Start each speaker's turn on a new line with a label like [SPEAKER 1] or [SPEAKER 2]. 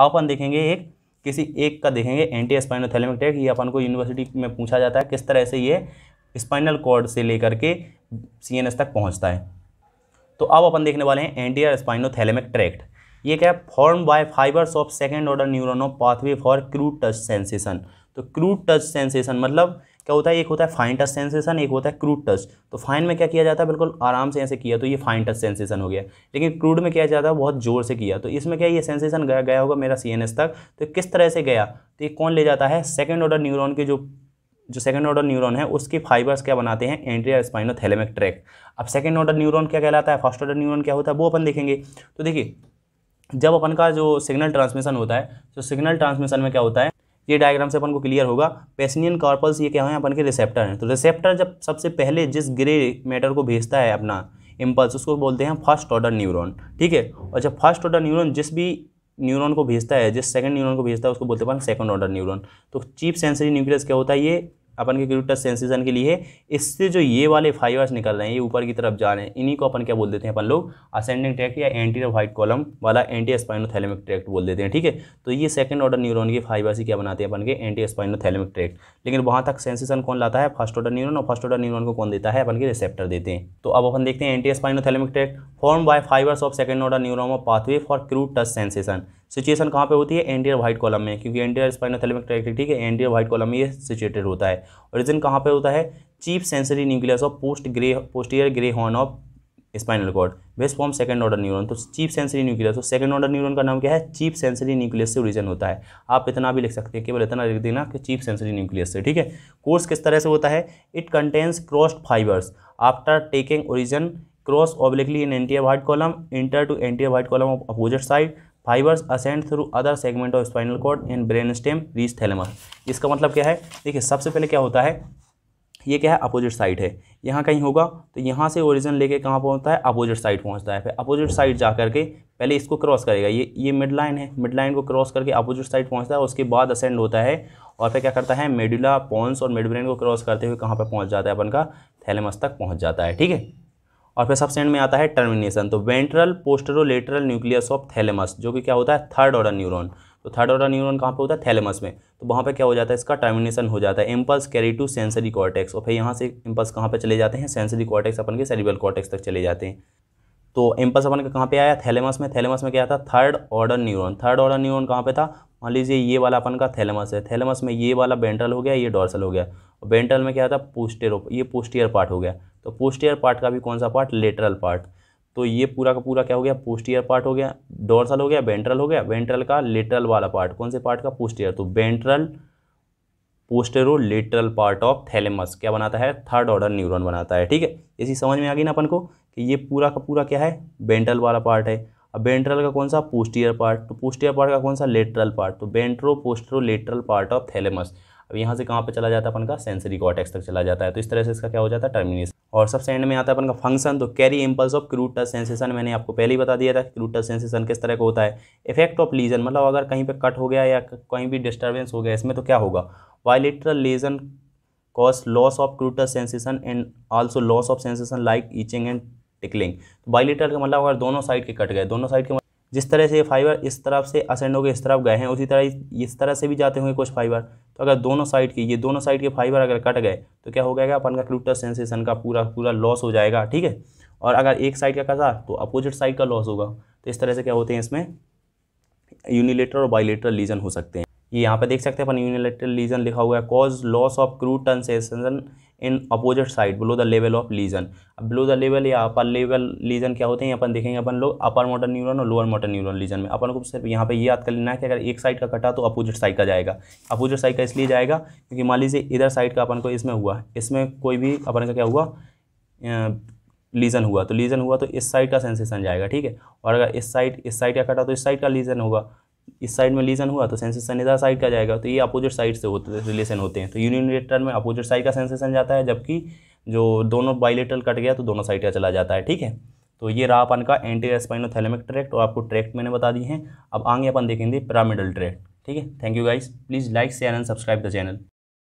[SPEAKER 1] अब अपन देखेंगे एक किसी एक का देखेंगे एंटी स्पाइनल थैलेमिक ये अपन को यूनिवर्सिटी में पूछा जाता है किस तरह से ये स्पाइनल कॉर्ड से लेकर के सी तक पहुँचता है तो अब अपन देखने वाले हैं एंटीयर स्पाइनोथेलेमिक ट्रैक्ट ये क्या है form by fibres of second order neurone pathway for crude touch sensation तो क्रूड टच सेंसेशन मतलब क्या होता है एक होता है फाइन टच सेंसेशन एक होता है क्रूड टच तो फाइन में क्या किया जाता है बिल्कुल आराम से ऐसे किया तो ये फाइन टच सेंसेशन हो गया लेकिन क्रूड में क्या जाता है बहुत जोर से किया तो इसमें क्या ये सेंसेशन गया गया होगा मेरा सी तक तो किस तरह से गया तो ये कौन ले जाता है सेकेंड ऑर्डर न्यूरॉन के जो जो सेकेंड ऑर्डर न्यूरोन है उसके फाइबर्स क्या बनाते हैं एंट्रिया स्पाइनो थैलेमिक ट्रैक अब सेकेंड ऑर्डर न्यूरॉन क्या कहलाता है फर्स्ट ऑर्डर न्यूरॉन क्या होता है वो अपन देखेंगे तो देखिए जब अपन का जो सिग्नल ट्रांसमिशन होता है तो सिग्नल ट्रांसमिशन में क्या होता है ये डायग्राम से अपन को क्लियर होगा पेसनियन कार्पल्स ये क्या है अपन के रिसेप्टर हैं तो रिसेप्टर जब सबसे पहले जिस ग्रे मैटर को भेजता है अपना इम्पल्स उसको बोलते हैं फर्स्ट ऑर्डर न्यूरॉन ठीक है और जब फर्स्ट ऑर्डर न्यूरॉन जिस भी न्यूरॉन को भेजता है जिस सेकंड न्यूरॉन को भेजता है उसको बोलते हैं अपन सेकंड ऑर्डर न्यूरॉन तो चीप सेंसरी न्यूक्लियस क्या होता है ये अपन के करूँ सेंसेशन के लिए इससे जो ये वाले फाइबर्स निकल रहे हैं ये ऊपर की तरफ जा रहे हैं इन्हीं को अपन क्या बोल देते हैं अपन लोग असेंडिंग ट्रैक्ट या एंटीर व्हाइट कॉलम वाला एंटी स्पाइनोथेलेमिक ट्रैक्ट बोल देते हैं ठीक है तो ये सेकंड ऑर्डर न्यूरोन के फाइबर्स ही क्या बनाते हैं अपन के एंटी स्पाइनोथेलेमिक ट्रैक्ट लेकिन वहाँ तक सेंसेशन कौन लाता है फर्स्ट ऑर्डर न्यूरोन और फर्स्ट ऑर्डर न्यूरोन को कौन देता है अपन के रिसेप्टर देते हैं तो अब अपन देखते हैं anterior spinothalamic tract form by fibres of second order neuron pathway for crude touch sensation situation कहाँ पे होती है एंडियर वाइट कॉलम में क्योंकि एंडियर स्पाइनोथैलेमिक ट्रैक्ट ठीक है एंडियर व्हाइट कॉलम में ये सिचुएटेड होता है ओरिजिन कहाँ पे होता है chief sensory nucleus of post grey posterior grey horn of spinal cord best form second order neuron तो चीप सेंसरी न्यूक्लियस तो सेकंड ऑर्डर न्यूरॉन का नाम क्या है चीप सेंसरी न्यूक्लियस से ओरिजन होता है आप इतना भी लिख सकते हैं केवल इतना लिख देना कि चीप सेंसरी न्यूक्लियस से ठीक है कोर्स किस तरह से होता है it contains crossed fibres after taking origin cross obliquely in anterior white column enter to anterior white column of opposite side fibres ascend through other segment of spinal cord and brain stem reach thalamus इसका मतलब क्या है देखिए सबसे पहले क्या होता है ये क्या है अपोजिट साइड है यहाँ कहीं होगा तो यहाँ से ओरिजिन लेके कहाँ पहुँचता है अपोजिट साइड पहुँचता है फिर अपोजिट साइड जा करके पहले इसको क्रॉस करेगा ये ये मिड लाइन है मिड लाइन को क्रॉस करके अपोजिट साइड पहुँचता है उसके बाद असेंड होता है और फिर क्या करता है मेडुला पॉन्स और मिडब्रेन को क्रॉस करते हुए कहाँ पर पहुँच जाता है अपन का थैलेमस तक पहुँच जाता है ठीक है और फिर सबसे एंड में आता है टर्मिनेशन तो ventral posterolateral nucleus of thalamus जो कि क्या होता है थर्ड ऑर्डर न्यूरॉन तो थर्ड ऑर्डर न्यूरॉन कहाँ पे होता है थैलेमस में तो वहाँ पे क्या हो जाता है इसका टर्मिनेशन हो जाता है impulse carry to sensory cortex और फिर यहाँ से इम्पल्स कहाँ पे चले जाते हैं सेंसरी कॉर्टेक्स अपन के सेरिबल कॉर्टेक्स तक चले जाते हैं तो इम्पल्स अपन का कहाँ पे आया थैलेमस में थैलेमस में क्या था third order neuron third order neuron कहाँ पे था मान लीजिए ये वाला अपन का थैलेमस है थैलेमस में ये वाला बेंटल हो गया ये डॉर्सल हो गया बेंटल में क्या था पोस्टेरो ये पोस्टियर पार्ट हो गया तो पोस्टियर पार्ट का भी कौन सा पार्ट लेटरल पार्ट तो ये पूरा का पूरा क्या हो गया पोस्टियर पार्ट हो गया डोरसल हो गया वेंट्रल हो गया वेंट्रल का लेटरल वाला पार्ट कौन से पार्ट का पोस्टियर तो ventral पोस्टेरो lateral part of thalamus क्या बनाता है थर्ड ऑर्डर न्यूरॉन बनाता है ठीक है इसी समझ में आ गई ना अपन को कि ये पूरा का पूरा क्या है बेंट्रल वाला पार्ट है अब बेंट्रल का कौन सा पोस्टियर पार्ट तो पोस्टियर पार्ट का कौन सा लेटरल पार्ट तो पोस्टेरो lateral part of thalamus अब यहाँ से कहाँ पर चला जाता है अपन का सेंसरी कॉटेक्स तक चला जाता है तो इस तरह से इसका क्या हो जाता है टर्मिनेशन और सबसे एंड में आता है अपन का फंक्शन तो carry impulse of crude touch sensation मैंने आपको पहले ही बता दिया था क्रूड टच सेंसेशन किस तरह का होता है इफेक्ट ऑफ लीजन मतलब अगर कहीं पे कट हो गया या कहीं भी डिस्टर्बेंस हो गया इसमें तो क्या होगा bilateral lesion cause loss of crude touch sensation and also loss of sensation like itching and tickling तो बाइलेटर का मतलब अगर दोनों साइड के कट गए दोनों साइड के जिस तरह से ये फाइबर इस तरफ से असेंड होकर इस तरफ गए हैं उसी तरह इस तरह से भी जाते होंगे कुछ फाइबर तो अगर दोनों साइड के ये दोनों साइड के फाइबर अगर कट गए तो क्या हो जाएगा अपन का क्लूटर सेंसेशन का पूरा पूरा लॉस हो जाएगा ठीक है और अगर एक साइड का कसा तो अपोजिट साइड का लॉस होगा तो इस तरह से क्या होते हैं इसमें यूनिलेटर और बाइलेटरल लीजन हो सकते हैं ये यहाँ पे देख सकते हैं अपन यूनिलेटरल लीजन लिखा हुआ है cause loss of crude touch sensation in opposite side below the level of lesion अब बिलो द लेवल या अपर लेवल लीजन क्या होते हैं अपन देखेंगे अपन लोग अपर मोटर न्यूरॉन और लोअर मोटर न्यूरॉन लीजन में अपन को सिर्फ यहाँ पे ये याद कर लेना है कि अगर एक साइड का कटा तो अपोजिट साइड का जाएगा अपोजिट साइड का इसलिए जाएगा क्योंकि मान लीजिए इधर साइड का अपन को इसमें हुआ इसमें कोई भी अपन का क्या हुआ लीजन हुआ तो लीजन हुआ तो इस साइड का सेंसेशन जाएगा ठीक है और अगर इस साइड इस साइड का कटा तो इस साइड का लीजन होगा इस साइड में लीजन हुआ तो सेंसेशन इधर साइड का जाएगा तो ये अपोजिट साइड से होते रिलेशन होते हैं तो यूनियन लेटर में अपोजिट साइड का सेंसेशन जाता है जबकि जो दोनों बाइलेटरल कट गया तो दोनों साइड का चला जाता है ठीक है तो ये रहा अपन का एंटी स्पाइनोथेलेमिक ट्रैक्ट और आपको ट्रैक्ट मैंने बता दिए हैं अब आगे अपन देखेंगे पैरामिडल ट्रैक्ट ठीक है thank you guys please like share and subscribe the channel